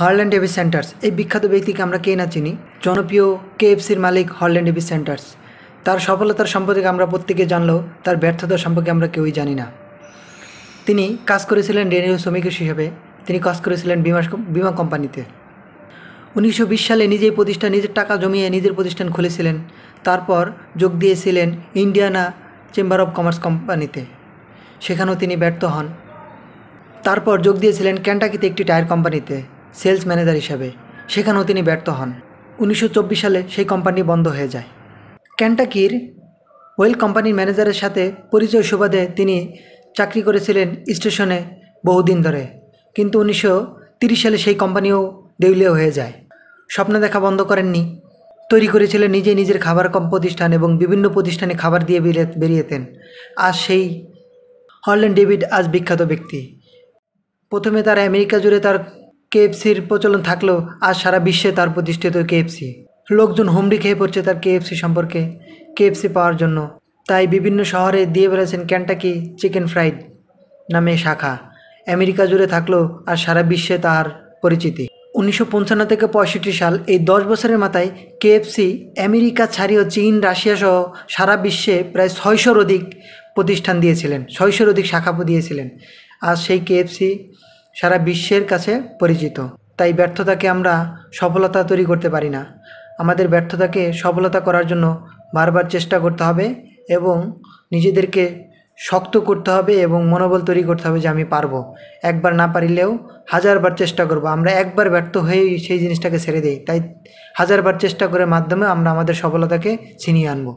Harland Davis saunters এই বিখ্যাত ব্যক্তিকে আমরা কে না চিনি জনপ্রিয় কেএফসির মালিক হারল্যান্ড ডেভিস সেন্টার্স তার সফলতার সম্পর্কে আমরা প্রত্যেকে জানলেও তার ব্যর্থতা সম্পর্কে আমরা কেউই জানি না তিনি কাজ করেছিলেন রেনিও শ্রমিক হিসেবে তিনি কাজ করেছিলেন বিমা বিমা কোম্পানিতে উনিশশো সালে নিজেই প্রতিষ্ঠান নিজের টাকা জমিয়ে নিজের প্রতিষ্ঠান খুলেছিলেন তারপর যোগ দিয়েছিলেন ইন্ডিয়ানা চেম্বার অব কমার্স কোম্পানিতে সেখানেও তিনি ব্যর্থ হন তারপর যোগ দিয়েছিলেন ক্যান্টাকিতে একটি টায়ার কোম্পানিতে সেলস ম্যানেজার হিসাবে সেখানেও তিনি ব্যর্থ হন উনিশশো সালে সেই কোম্পানি বন্ধ হয়ে যায় ক্যান্টাকির ওয়েল কোম্পানির ম্যানেজারের সাথে পরিচয় সুবাদে তিনি চাকরি করেছিলেন স্টেশনে বহুদিন ধরে কিন্তু উনিশশো সালে সেই কোম্পানিও দেউলিয়া হয়ে যায় স্বপ্ন দেখা বন্ধ করেননি তৈরি করেছিলেন নিজে নিজের খাবার কম প্রতিষ্ঠান এবং বিভিন্ন প্রতিষ্ঠানে খাবার দিয়ে বেরিয়েতেন আর সেই হরল্যান্ড ডেভিড আজ বিখ্যাত ব্যক্তি প্রথমে তার আমেরিকা জুড়ে তার কেএফসির প্রচলন থাকলেও আজ সারা বিশ্বে তার প্রতিষ্ঠিত কেএফসি লোকজন হুমড়ি খেয়ে পড়ছে তার কেএফসি সম্পর্কে কেএফসি পাওয়ার জন্য তাই বিভিন্ন শহরে দিয়ে বেড়েছেন ক্যান্টাকি চিকেন ফ্রাইড নামে শাখা আমেরিকা জুড়ে থাকলেও আর সারা বিশ্বে তার পরিচিতি উনিশশো পঞ্চান্ন থেকে পঁয়ষট্টি সাল এই দশ বছরের মাথায় কেএফসি আমেরিকা ছাড়িয়েও চীন রাশিয়া সহ সারা বিশ্বে প্রায় ছয়শোর অধিক প্রতিষ্ঠান দিয়েছিলেন ছয়শোর অধিক শাখা দিয়েছিলেন আর সেই কেএফসি সারা বিশ্বের কাছে পরিচিত তাই ব্যর্থতাকে আমরা সফলতা তৈরি করতে পারি না আমাদের ব্যর্থতাকে সফলতা করার জন্য বারবার চেষ্টা করতে হবে এবং নিজেদেরকে শক্ত করতে হবে এবং মনোবল তৈরি করতে হবে যে আমি পারবো একবার না পারিলেও হাজারবার চেষ্টা করব আমরা একবার ব্যর্থ হয়েই সেই জিনিসটাকে ছেড়ে দিই তাই হাজারবার চেষ্টা করে মাধ্যমে আমরা আমাদের সফলতাকে ছিনিয়ে আনবো